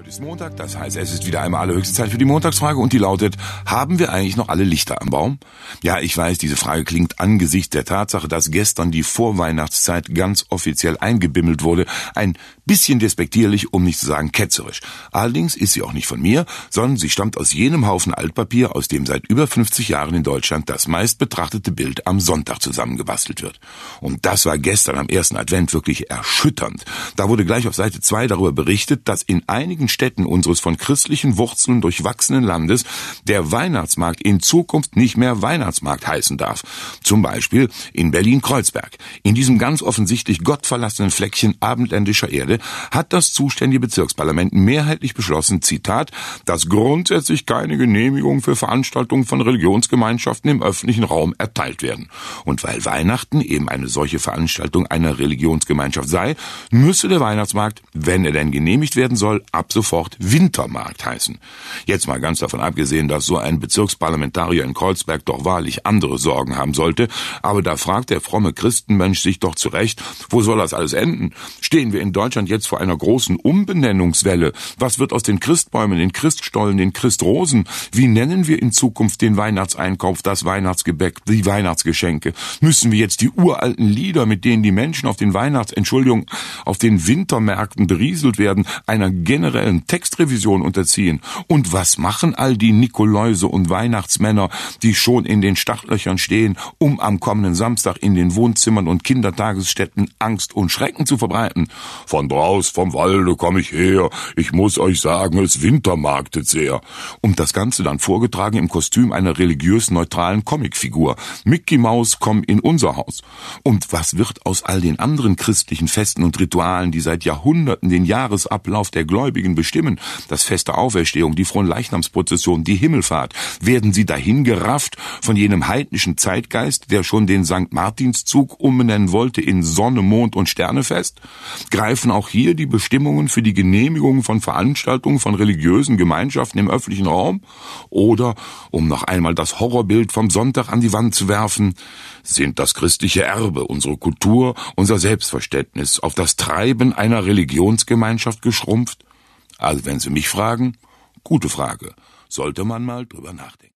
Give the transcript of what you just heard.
Heute ist Montag, das heißt, es ist wieder einmal allerhöchste Zeit für die Montagsfrage und die lautet, haben wir eigentlich noch alle Lichter am Baum? Ja, ich weiß, diese Frage klingt angesichts der Tatsache, dass gestern die Vorweihnachtszeit ganz offiziell eingebimmelt wurde, ein bisschen despektierlich, um nicht zu sagen ketzerisch. Allerdings ist sie auch nicht von mir, sondern sie stammt aus jenem Haufen Altpapier, aus dem seit über 50 Jahren in Deutschland das meist betrachtete Bild am Sonntag zusammengebastelt wird. Und das war gestern am ersten Advent wirklich erschütternd. Da wurde gleich auf Seite 2 darüber berichtet, dass in einigen Städten unseres von christlichen Wurzeln durchwachsenen Landes der Weihnachtsmarkt in Zukunft nicht mehr Weihnachtsmarkt heißen darf. Zum Beispiel in Berlin-Kreuzberg. In diesem ganz offensichtlich gottverlassenen Fleckchen abendländischer Erde hat das zuständige Bezirksparlament mehrheitlich beschlossen, Zitat, dass grundsätzlich keine Genehmigung für Veranstaltungen von Religionsgemeinschaften im öffentlichen Raum erteilt werden. Und weil Weihnachten eben eine solche Veranstaltung einer Religionsgemeinschaft sei, müsse der Weihnachtsmarkt, wenn er denn genehmigt werden soll, ab sofort Wintermarkt heißen. Jetzt mal ganz davon abgesehen, dass so ein Bezirksparlamentarier in Kreuzberg doch wahrlich andere Sorgen haben sollte, aber da fragt der fromme Christenmensch sich doch zurecht, wo soll das alles enden? Stehen wir in Deutschland jetzt vor einer großen Umbenennungswelle? Was wird aus den Christbäumen, den Christstollen, den Christrosen? Wie nennen wir in Zukunft den Weihnachtseinkauf, das Weihnachtsgebäck, die Weihnachtsgeschenke? Müssen wir jetzt die uralten Lieder, mit denen die Menschen auf den Weihnachts, Entschuldigung, auf den Wintermärkten berieselt werden, einer generellen Zahlen Textrevision unterziehen. Und was machen all die Nikoläuse und Weihnachtsmänner, die schon in den Stachlöchern stehen, um am kommenden Samstag in den Wohnzimmern und Kindertagesstätten Angst und Schrecken zu verbreiten? Von draus vom Walde komme ich her. Ich muss euch sagen, es wintermarktet sehr. Und das Ganze dann vorgetragen im Kostüm einer religiös neutralen Comicfigur. Mickey Maus komm in unser Haus. Und was wird aus all den anderen christlichen Festen und Ritualen, die seit Jahrhunderten den Jahresablauf der Gläubigen bestimmen. Das Fest der Auferstehung, die Fronleichnamsprozession, die Himmelfahrt. Werden sie dahingerafft von jenem heidnischen Zeitgeist, der schon den St. Martinszug umbenennen wollte in Sonne, Mond und Sternefest? Greifen auch hier die Bestimmungen für die Genehmigung von Veranstaltungen von religiösen Gemeinschaften im öffentlichen Raum? Oder, um noch einmal das Horrorbild vom Sonntag an die Wand zu werfen, sind das christliche Erbe, unsere Kultur, unser Selbstverständnis auf das Treiben einer Religionsgemeinschaft geschrumpft? Also wenn Sie mich fragen, gute Frage, sollte man mal drüber nachdenken.